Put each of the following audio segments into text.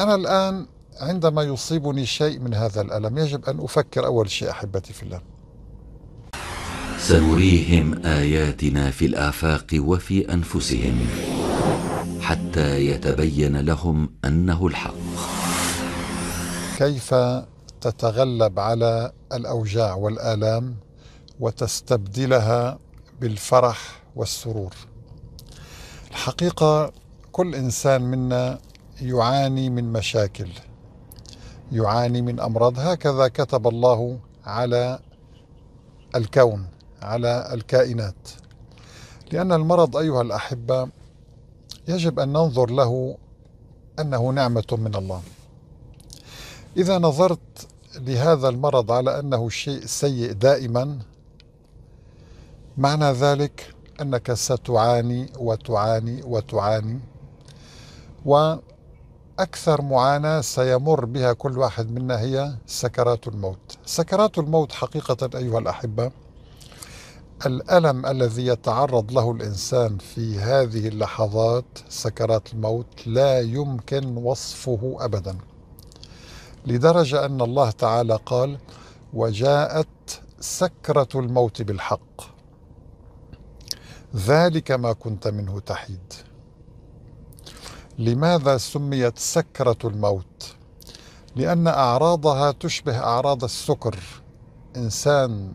أنا الآن عندما يصيبني شيء من هذا الألم يجب أن أفكر أول شيء أحبتي في الله سنريهم آياتنا في الآفاق وفي أنفسهم حتى يتبين لهم أنه الحق كيف تتغلب على الأوجاع والآلام وتستبدلها بالفرح والسرور الحقيقة كل إنسان منا يعاني من مشاكل يعاني من امراض هكذا كتب الله على الكون على الكائنات لان المرض ايها الاحبه يجب ان ننظر له انه نعمه من الله اذا نظرت لهذا المرض على انه شيء سيء دائما معنى ذلك انك ستعاني وتعاني وتعاني و أكثر معاناة سيمر بها كل واحد منا هي سكرات الموت. سكرات الموت حقيقة أيها الأحبة الألم الذي يتعرض له الإنسان في هذه اللحظات سكرات الموت لا يمكن وصفه أبدا. لدرجة أن الله تعالى قال: وجاءت سكرة الموت بالحق. ذلك ما كنت منه تحيد. لماذا سميت سكرة الموت؟ لأن أعراضها تشبه أعراض السكر إنسان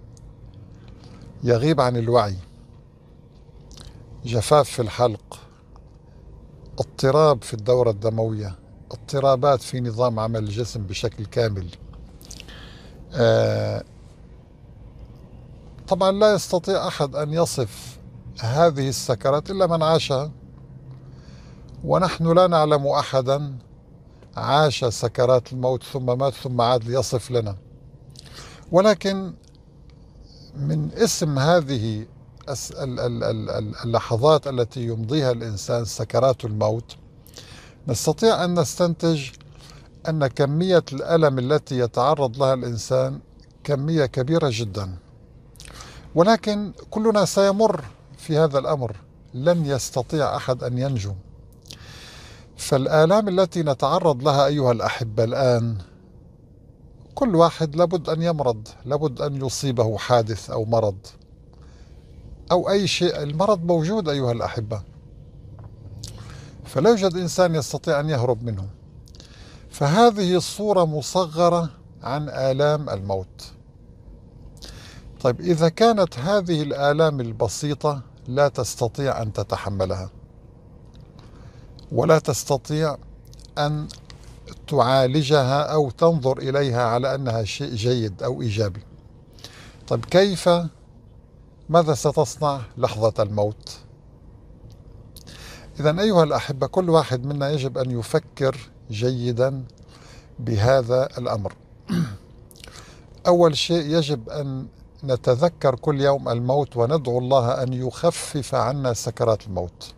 يغيب عن الوعي جفاف في الحلق اضطراب في الدورة الدموية اضطرابات في نظام عمل الجسم بشكل كامل آه طبعا لا يستطيع أحد أن يصف هذه السكرات إلا من عاشها ونحن لا نعلم احدا عاش سكرات الموت ثم مات ثم عاد ليصف لنا ولكن من اسم هذه اللحظات التي يمضيها الانسان سكرات الموت نستطيع ان نستنتج ان كميه الالم التي يتعرض لها الانسان كميه كبيره جدا ولكن كلنا سيمر في هذا الامر لن يستطيع احد ان ينجو فالآلام التي نتعرض لها أيها الأحبة الآن كل واحد لابد أن يمرض لابد أن يصيبه حادث أو مرض أو أي شيء المرض موجود أيها الأحبة فلا يوجد إنسان يستطيع أن يهرب منه فهذه الصورة مصغرة عن آلام الموت طيب إذا كانت هذه الآلام البسيطة لا تستطيع أن تتحملها ولا تستطيع أن تعالجها أو تنظر إليها على أنها شيء جيد أو إيجابي طيب كيف ماذا ستصنع لحظة الموت؟ إذا أيها الأحبة كل واحد منا يجب أن يفكر جيدا بهذا الأمر أول شيء يجب أن نتذكر كل يوم الموت وندعو الله أن يخفف عنا سكرات الموت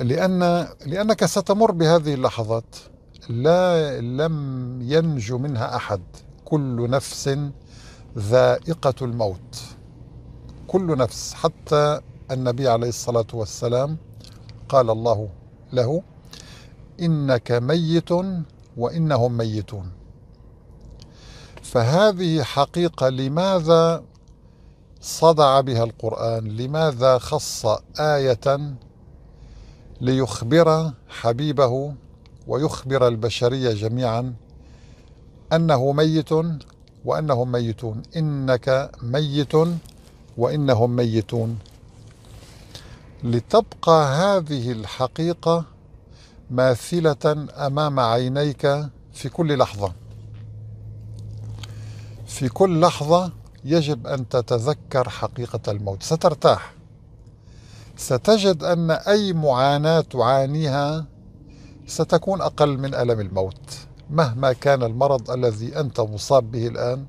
لأن لأنك ستمر بهذه اللحظات لا لم ينجو منها أحد كل نفس ذائقة الموت كل نفس حتى النبي عليه الصلاة والسلام قال الله له إنك ميت وإنهم ميتون فهذه حقيقة لماذا صدع بها القرآن لماذا خص آية ليخبر حبيبه ويخبر البشرية جميعا أنه ميت وأنهم ميتون إنك ميت وإنهم ميتون لتبقى هذه الحقيقة ماثلة أمام عينيك في كل لحظة في كل لحظة يجب أن تتذكر حقيقة الموت سترتاح ستجد أن أي معاناة تعانيها ستكون أقل من ألم الموت مهما كان المرض الذي أنت مصاب به الآن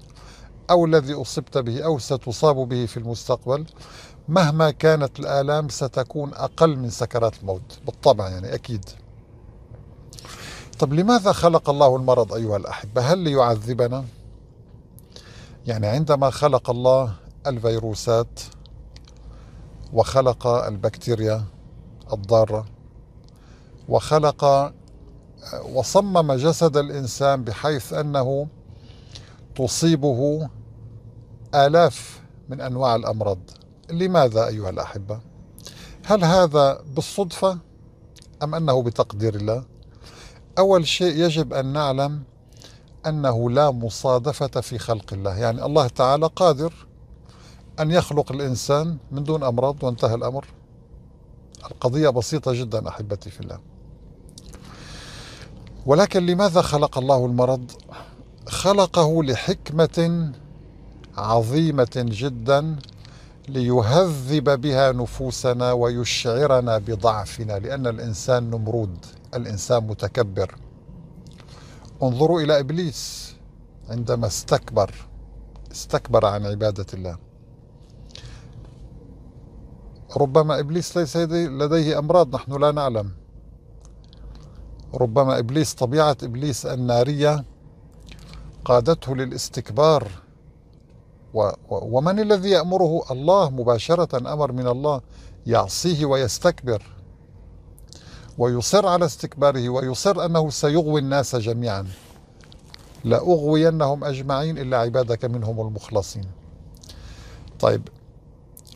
أو الذي أصبت به أو ستصاب به في المستقبل مهما كانت الآلام ستكون أقل من سكرات الموت بالطبع يعني أكيد طب لماذا خلق الله المرض أيها الأحبة هل ليعذبنا يعني عندما خلق الله الفيروسات وخلق البكتيريا الضاره وخلق وصمم جسد الانسان بحيث انه تصيبه الاف من انواع الامراض لماذا ايها الاحبه هل هذا بالصدفه ام انه بتقدير الله اول شيء يجب ان نعلم انه لا مصادفه في خلق الله يعني الله تعالى قادر أن يخلق الإنسان من دون أمراض وانتهى الأمر القضية بسيطة جدا أحبتي في الله ولكن لماذا خلق الله المرض؟ خلقه لحكمة عظيمة جدا ليهذب بها نفوسنا ويشعرنا بضعفنا لأن الإنسان نمرود الإنسان متكبر انظروا إلى إبليس عندما استكبر استكبر عن عبادة الله ربما إبليس ليس لديه أمراض نحن لا نعلم ربما إبليس طبيعة إبليس النارية قادته للاستكبار و ومن الذي يأمره الله مباشرة أمر من الله يعصيه ويستكبر ويصر على استكباره ويصر أنه سيغوي الناس جميعا لا أغوينهم أجمعين إلا عبادك منهم المخلصين طيب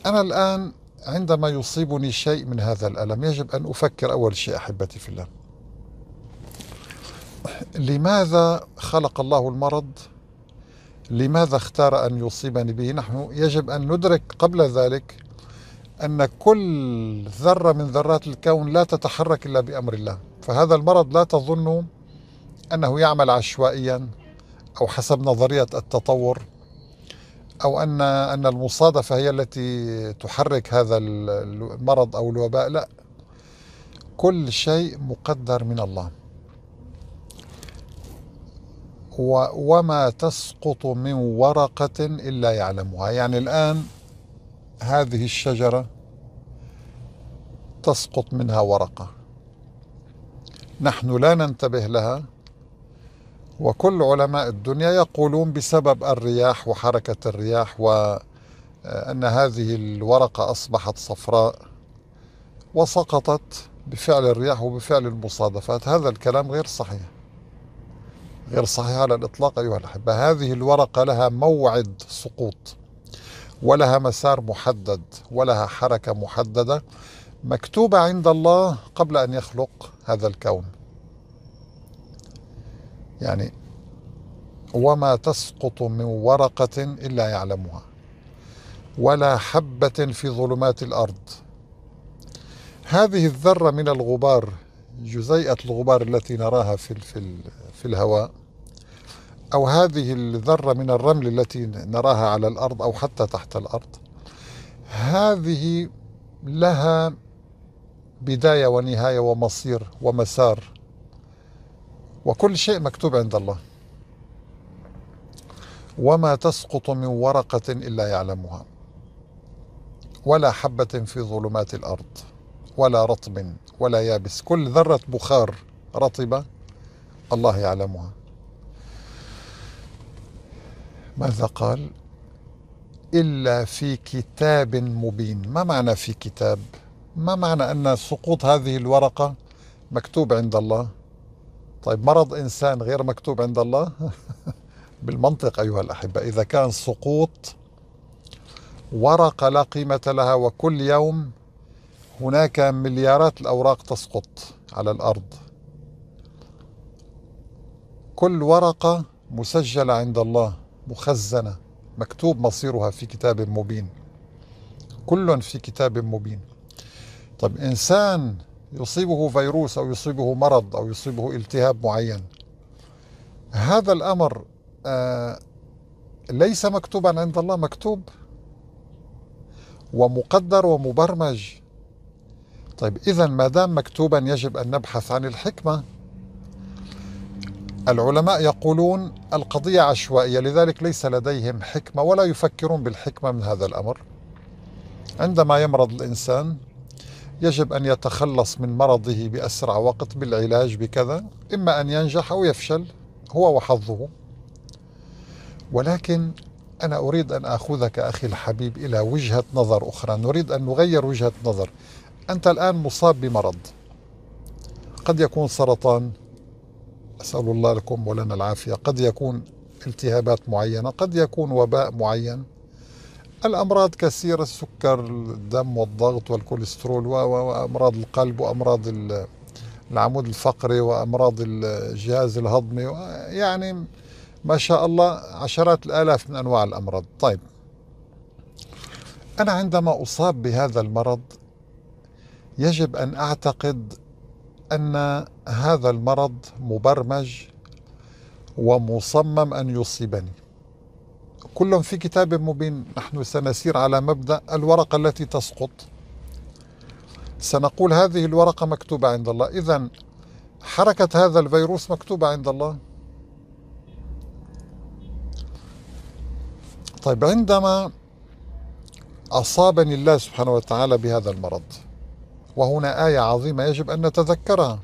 أنا الآن عندما يصيبني شيء من هذا الألم يجب أن أفكر أول شيء أحبتي في الله لماذا خلق الله المرض لماذا اختار أن يصيبني به نحن يجب أن ندرك قبل ذلك أن كل ذرة من ذرات الكون لا تتحرك إلا بأمر الله فهذا المرض لا تظن أنه يعمل عشوائيا أو حسب نظرية التطور او ان ان المصادفه هي التي تحرك هذا المرض او الوباء لا كل شيء مقدر من الله وما تسقط من ورقه الا يعلمها يعني الان هذه الشجره تسقط منها ورقه نحن لا ننتبه لها وكل علماء الدنيا يقولون بسبب الرياح وحركة الرياح وأن هذه الورقة أصبحت صفراء وسقطت بفعل الرياح وبفعل المصادفات هذا الكلام غير صحيح غير صحيح على الإطلاق أيها الأحبة هذه الورقة لها موعد سقوط ولها مسار محدد ولها حركة محددة مكتوبة عند الله قبل أن يخلق هذا الكون يعني وما تسقط من ورقة إلا يعلمها ولا حبة في ظلمات الأرض هذه الذرة من الغبار جزيئة الغبار التي نراها في في في الهواء أو هذه الذرة من الرمل التي نراها على الأرض أو حتى تحت الأرض هذه لها بداية ونهاية ومصير ومسار وكل شيء مكتوب عند الله وما تسقط من ورقة إلا يعلمها ولا حبة في ظلمات الأرض ولا رطب ولا يابس كل ذرة بخار رطبة الله يعلمها ماذا قال إلا في كتاب مبين ما معنى في كتاب ما معنى أن سقوط هذه الورقة مكتوب عند الله طيب مرض إنسان غير مكتوب عند الله بالمنطق أيها الأحبة إذا كان سقوط ورقة لا قيمة لها وكل يوم هناك مليارات الأوراق تسقط على الأرض كل ورقة مسجلة عند الله مخزنة مكتوب مصيرها في كتاب مبين كل في كتاب مبين طب إنسان يصيبه فيروس أو يصيبه مرض أو يصيبه التهاب معين هذا الأمر آه، ليس مكتوبا عند الله مكتوب ومقدر ومبرمج طيب إذا ما دام مكتوبا يجب أن نبحث عن الحكمة العلماء يقولون القضية عشوائية لذلك ليس لديهم حكمة ولا يفكرون بالحكمة من هذا الأمر عندما يمرض الإنسان يجب أن يتخلص من مرضه بأسرع وقت بالعلاج بكذا إما أن ينجح أو يفشل هو وحظه ولكن أنا أريد أن آخذك أخي الحبيب إلى وجهة نظر أخرى نريد أن نغير وجهة نظر أنت الآن مصاب بمرض قد يكون سرطان أسأل الله لكم ولنا العافية قد يكون التهابات معينة قد يكون وباء معين الأمراض كثيرة السكر الدم والضغط والكوليسترول وأمراض القلب وأمراض العمود الفقري وأمراض الجهاز الهضمي يعني ما شاء الله عشرات الآلاف من أنواع الأمراض طيب أنا عندما أصاب بهذا المرض يجب أن أعتقد أن هذا المرض مبرمج ومصمم أن يصيبني كل في كتاب مبين نحن سنسير على مبدا الورقه التي تسقط سنقول هذه الورقه مكتوبه عند الله اذا حركه هذا الفيروس مكتوبه عند الله طيب عندما اصابني الله سبحانه وتعالى بهذا المرض وهنا ايه عظيمه يجب ان نتذكرها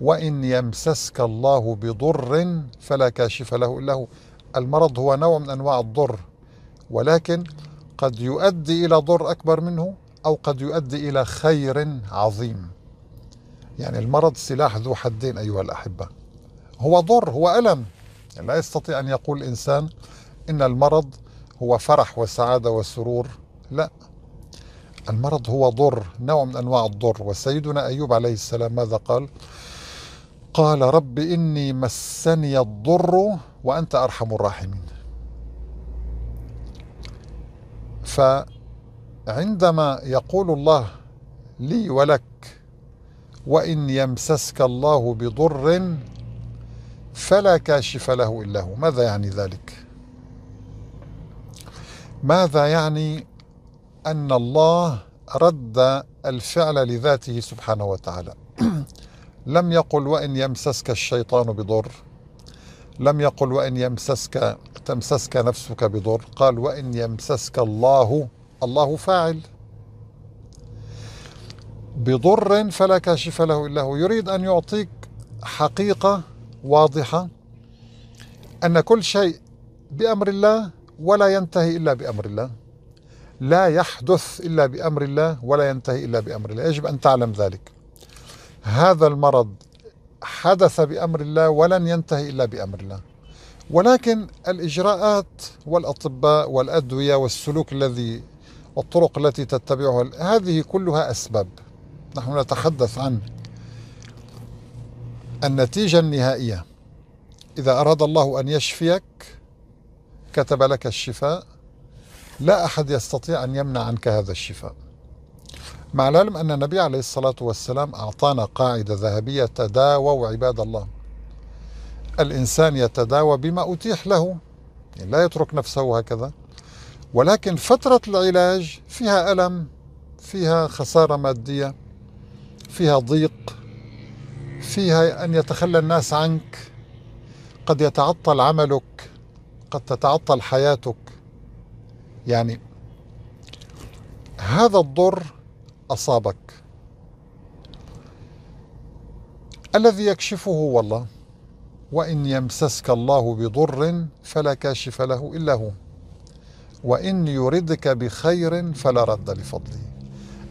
وان يمسسك الله بضر فلا كاشف له الا هو المرض هو نوع من انواع الضر ولكن قد يؤدي الى ضر اكبر منه او قد يؤدي الى خير عظيم يعني المرض سلاح ذو حدين ايها الاحبه هو ضر هو الم لا يستطيع ان يقول الانسان ان المرض هو فرح وسعاده وسرور لا المرض هو ضر نوع من انواع الضر وسيدنا ايوب عليه السلام ماذا قال قال رب اني مسني الضر وأنت أرحم الراحمين فعندما يقول الله لي ولك وإن يمسسك الله بضر فلا كاشف له إلا هو ماذا يعني ذلك ماذا يعني أن الله رد الفعل لذاته سبحانه وتعالى لم يقل وإن يمسسك الشيطان بضر لم يقل وإن يمسسك تمسسك نفسك بضر قال وإن يمسسك الله الله فاعل بضر فلا كاشف له إلا هو يريد أن يعطيك حقيقة واضحة أن كل شيء بأمر الله ولا ينتهي إلا بأمر الله لا يحدث إلا بأمر الله ولا ينتهي إلا بأمر الله يجب أن تعلم ذلك هذا المرض حدث بأمر الله ولن ينتهي إلا بأمر الله ولكن الإجراءات والأطباء والأدوية والسلوك الذي والطرق التي تتبعها هذه كلها أسباب نحن نتحدث عن النتيجة النهائية إذا أراد الله أن يشفيك كتب لك الشفاء لا أحد يستطيع أن يمنع عنك هذا الشفاء مع العلم أن النبي عليه الصلاة والسلام أعطانا قاعدة ذهبية تداووا عباد الله الإنسان يتداوى بما أتيح له يعني لا يترك نفسه هكذا ولكن فترة العلاج فيها ألم فيها خسارة مادية فيها ضيق فيها أن يتخلى الناس عنك قد يتعطل عملك قد تتعطل حياتك يعني هذا الضر أصابك الذي يكشفه هو الله وإن يمسسك الله بضر فلا كاشف له إلا هو وإن يردك بخير فلا رد لفضله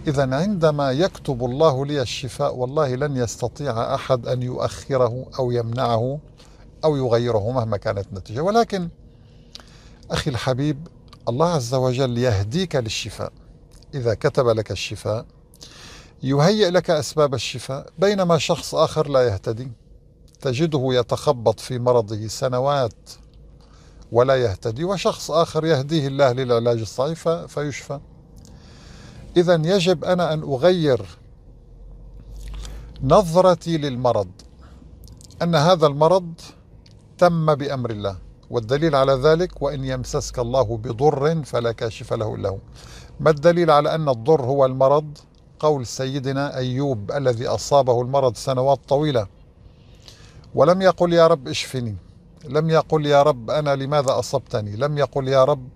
إذا عندما يكتب الله لي الشفاء والله لن يستطيع أحد أن يؤخره أو يمنعه أو يغيره مهما كانت النتيجة ولكن أخي الحبيب الله عز وجل يهديك للشفاء إذا كتب لك الشفاء يهيئ لك أسباب الشفاء بينما شخص آخر لا يهتدي تجده يتخبط في مرضه سنوات ولا يهتدي وشخص آخر يهديه الله للعلاج الصحيح فيشفى إذا يجب أنا أن أغير نظرتي للمرض أن هذا المرض تم بأمر الله والدليل على ذلك وإن يمسسك الله بضر فلا كاشف له إلا هو ما الدليل على أن الضر هو المرض قول سيدنا أيوب الذي أصابه المرض سنوات طويلة ولم يقل يا رب اشفني لم يقل يا رب أنا لماذا أصبتني لم يقل يا رب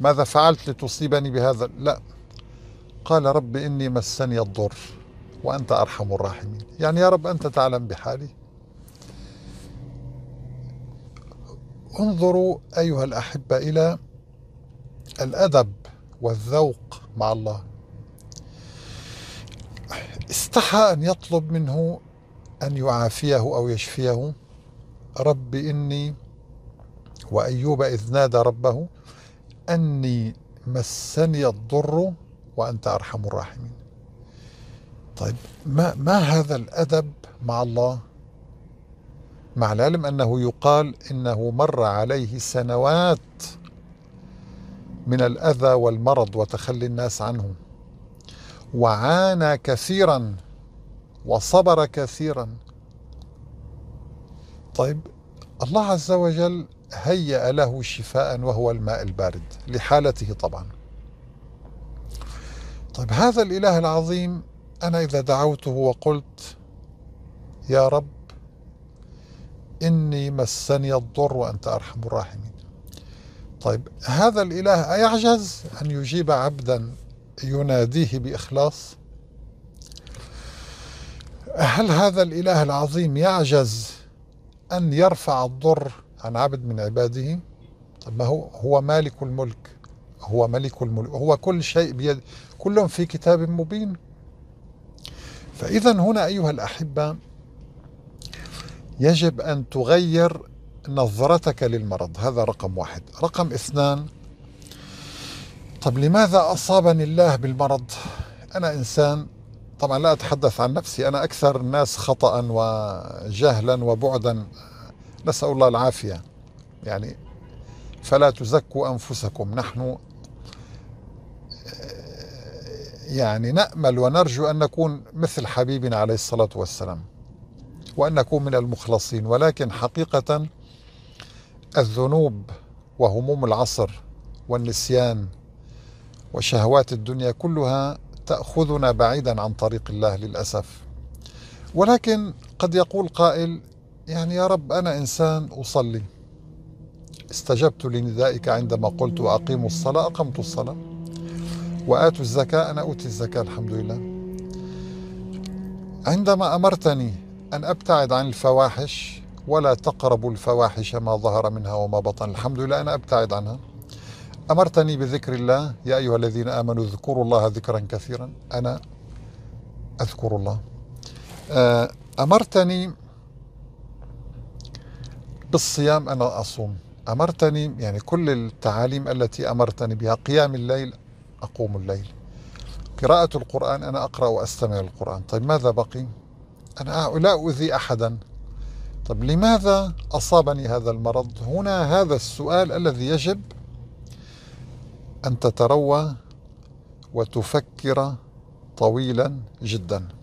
ماذا فعلت لتصيبني بهذا لا قال رب إني مسني الضر وأنت أرحم الراحمين يعني يا رب أنت تعلم بحالي انظروا أيها الأحبة إلى الأدب والذوق مع الله استحى أن يطلب منه أن يعافيه أو يشفيه رب إني وأيوب إذ نادى ربه أني مسني الضر وأنت أرحم الراحمين طيب ما, ما هذا الأدب مع الله مع العلم أنه يقال إنه مر عليه سنوات من الاذى والمرض وتخلي الناس عنه وعانى كثيرا وصبر كثيرا طيب الله عز وجل هيأ له شفاء وهو الماء البارد لحالته طبعا طيب هذا الإله العظيم أنا إذا دعوته وقلت يا رب إني مسني الضر وأنت أرحم الراحمين طيب هذا الإله أيعجز أن يجيب عبدا يناديه بإخلاص هل هذا الإله العظيم يعجز أن يرفع الضر عن عبد من عباده طب ما هو هو مالك الملك هو ملك الملك هو كل شيء بيد كلهم في كتاب مبين فإذا هنا أيها الأحبة يجب أن تغير نظرتك للمرض هذا رقم واحد رقم اثنان طب لماذا أصابني الله بالمرض أنا إنسان طبعا لا أتحدث عن نفسي أنا أكثر الناس خطأ وجهلا وبعدا نسأل الله العافية يعني فلا تزكوا أنفسكم نحن يعني نأمل ونرجو أن نكون مثل حبيبنا عليه الصلاة والسلام وأن نكون من المخلصين ولكن حقيقة الذنوب وهموم العصر والنسيان وشهوات الدنيا كلها تاخذنا بعيدا عن طريق الله للاسف ولكن قد يقول قائل يعني يا رب انا انسان اصلي استجبت لندائك عندما قلت اقيموا الصلاه اقمت الصلاه واتوا الزكاه انا اوتي الزكاه الحمد لله عندما امرتني ان ابتعد عن الفواحش ولا تقربوا الفواحش ما ظهر منها وما بطن الحمد لله أنا أبتعد عنها أمرتني بذكر الله يا أيها الذين آمنوا اذكروا الله ذكرا كثيرا أنا أذكر الله آه، أمرتني بالصيام أنا أصوم أمرتني يعني كل التعاليم التي أمرتني بها قيام الليل أقوم الليل قراءة القرآن أنا أقرأ وأستمع للقرآن طيب ماذا بقي أنا لا أؤذي أحدا طب لماذا أصابني هذا المرض؟ هنا هذا السؤال الذي يجب أن تتروى وتفكر طويلا جدا